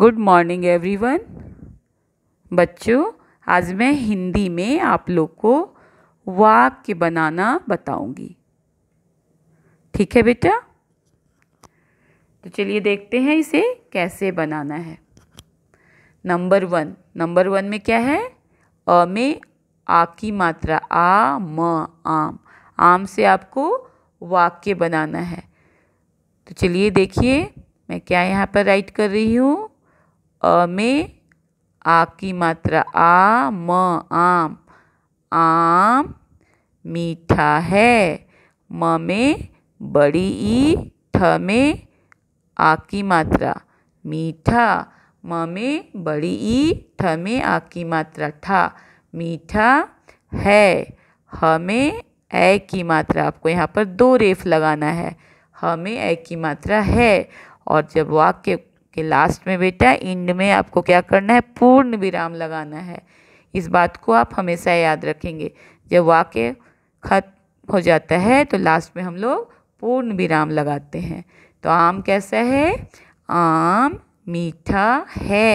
good morning everyone बच्चों आज मैं हिंदी में आप लोग को वाक्य बनाना बताऊंगी ठीक है बेटा तो चलिए देखते हैं इसे कैसे बनाना है नंबर वन नंबर वन में क्या है अ में आ की मात्रा आ म आम आम से आपको वाक्य बनाना है तो चलिए देखिए मैं क्या यहाँ पर राइट कर रही हूँ अ में आ की मात्रा आ म आम आम मीठा है म में बड़ी ई ठ में आ की मात्रा मीठा म में बड़ी ई ठ में आ की मात्रा ठा मीठा है हमें ए की मात्रा आपको यहाँ पर दो रेफ लगाना है हमें ए की मात्रा है और जब वाक्य कि लास्ट में बेटा इंड में आपको क्या करना है पूर्ण विराम लगाना है इस बात को आप हमेशा याद रखेंगे जब वाक्य खत्म हो जाता है तो लास्ट में हम लोग पूर्ण विराम लगाते हैं तो आम कैसा है आम मीठा है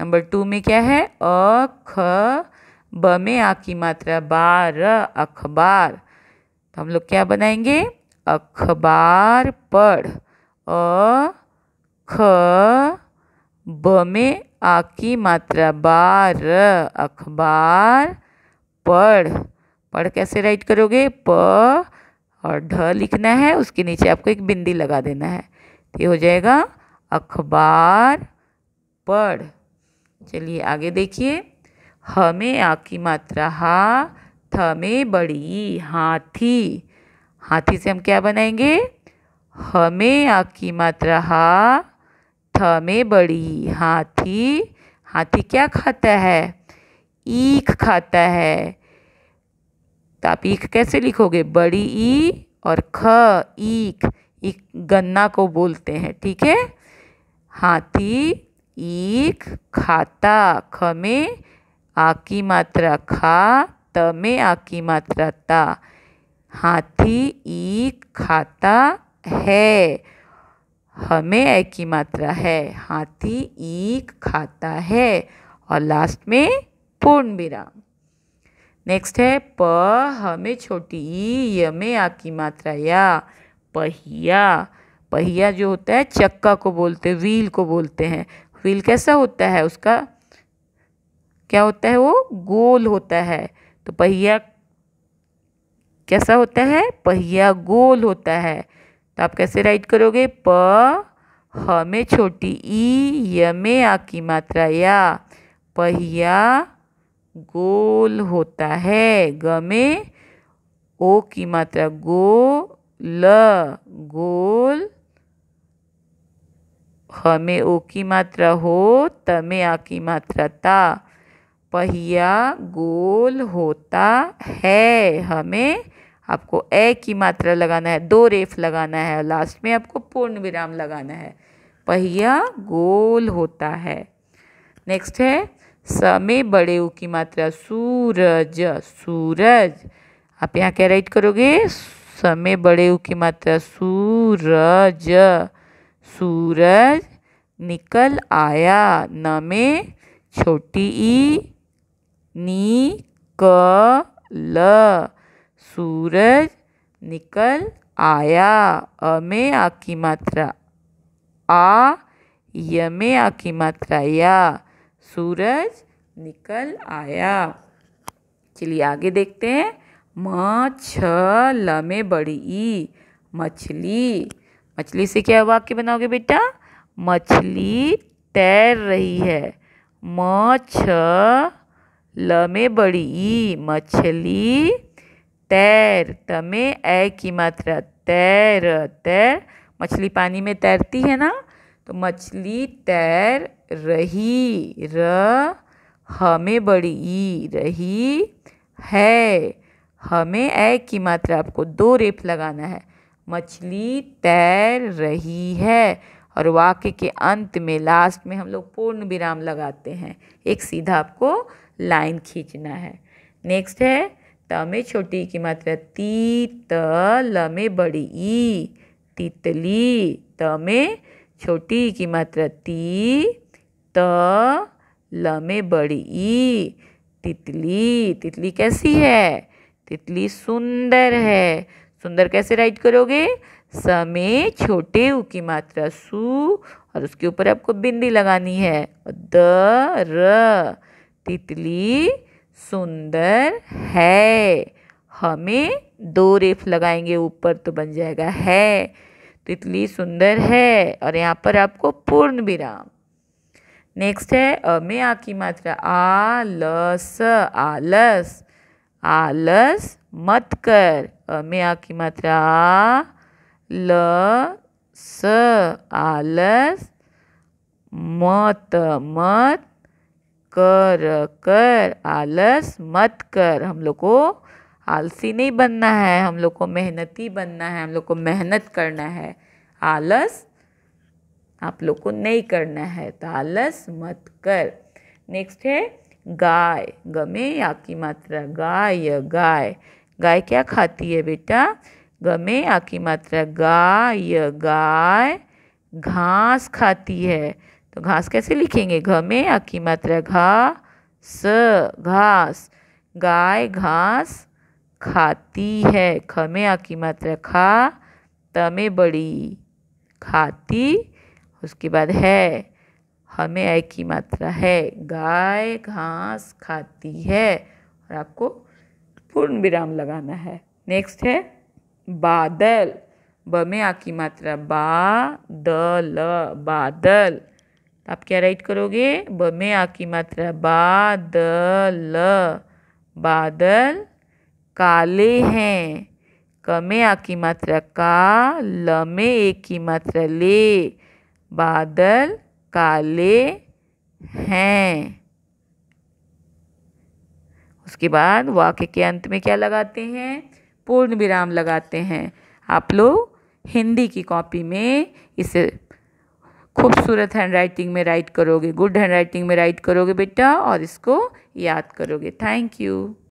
नंबर टू में क्या है अ ख ब में आ की मात्रा बार अखबार तो हम लोग क्या बनाएंगे अखबार पढ़ अ ख ब में आ की मात्रा बार अखबार पढ़ पढ़ कैसे राइट करोगे प और ढ लिखना है उसके नीचे आपको एक बिंदी लगा देना है ये हो जाएगा अखबार पढ़ चलिए आगे देखिए हमें आ की मात्रा हा थ में बड़ी हाथी हाथी से हम क्या बनाएंगे हमें आ की मात्रा हा थ में बड़ी हाथी हाथी क्या खाता है ईख खाता है तो आप ईख कैसे लिखोगे बड़ी ई और ख ईख ईख गन्ना को बोलते हैं ठीक है हाथी ईख खाता ख में आ की मात्रा खा त में आ की मात्रा ता हाथी ईख खाता है हमें ए की मात्रा है हाथी ईक खाता है और लास्ट में पूर्ण विराम नेक्स्ट है प हमें छोटी ई यमे आ की मात्रा या पहिया पहिया जो होता है चक्का को बोलते हैं व्हील को बोलते हैं व्हील कैसा होता है उसका क्या होता है वो गोल होता है तो पहिया कैसा होता है पहिया गोल होता है तो आप कैसे राइट करोगे प ह में छोटी ई य में आ की मात्रा या पहिया गोल होता है ग में ओ की मात्रा गो ल गोल ह में ओ की मात्रा हो त में आ की मात्रा ता पहिया गोल होता है हमें आपको ए की मात्रा लगाना है दो रेफ लगाना है और लास्ट में आपको पूर्ण विराम लगाना है पहिया गोल होता है नेक्स्ट है स में बड़े ऊ की मात्रा सूरज सूरज आप यहाँ क्या राइट करोगे स में बड़े ऊ की मात्रा सूरज सूरज निकल आया न में छोटी ई नी क ल सूरज निकल आया अ में आ की मात्रा आ य में आ की मात्रा या सूरज निकल आया चलिए आगे देखते हैं म छ ल में बड़ी ई मछली मछली से क्या वाक्य बनाओगे बेटा मछली तैर रही है म छ ल में बड़ी ई मछली तैर तमे ए की मात्रा तैर तैर मछली पानी में तैरती है ना तो मछली तैर रही र हमें बड़ी ई रही है हमें ए की मात्रा आपको दो रेप लगाना है मछली तैर रही है और वाक्य के अंत में लास्ट में हम लोग पूर्ण विराम लगाते हैं एक सीधा आपको लाइन खींचना है नेक्स्ट है त में छोटी की मात्रा ती त ल में बड़ी ई तितली त में छोटी की मात्रा ती त ल में बड़ी ई तितली तितली कैसी है तितली सुंदर है सुंदर कैसे राइट करोगे स में छोटे ऊ की मात्रा सु और उसके ऊपर आपको बिंदी लगानी है द र तितली सुंदर है हमें दो रेफ लगाएंगे ऊपर तो बन जाएगा है तितली तो सुंदर है और यहाँ पर आपको पूर्ण विराम नेक्स्ट है अ में आ की मात्रा आलस आलस आलस मत कर अ में आ की मात्रा आ ल स आलस मत मत कर कर आलस मत कर हम लोग को आलसी नहीं बनना है हम लोग को मेहनती बनना है हम लोग को मेहनत करना है आलस आप लोग को नहीं करना है तो आलस मत कर नेक्स्ट है गाय गमे या की मात्रा गाय गाय गाय क्या खाती है बेटा गमे या की मात्रा गाय गाय घास खाती है तो घास कैसे लिखेंगे घ में आ की मात्रा घा स घास गाय घास खाती है ख में आ की मात्रा खा त में बड़ी खाती उसके बाद है हमें आय की मात्रा है गाय घास खाती है और आपको पूर्ण विराम लगाना है नेक्स्ट है बादल ब में आ की मात्रा बा द ल बादल तो आप क्या राइट करोगे ब में आ की मात्रा बादल बादल काले हैं क में आ की मात्रा का ल में ए की मात्रा ले बादल काले हैं उसके बाद वाक्य के अंत में क्या लगाते हैं पूर्ण विराम लगाते हैं आप लोग हिंदी की कॉपी में इसे खूबसूरत हैंड राइटिंग में राइट करोगे गुड हैंड राइटिंग में राइट करोगे बेटा और इसको याद करोगे थैंक यू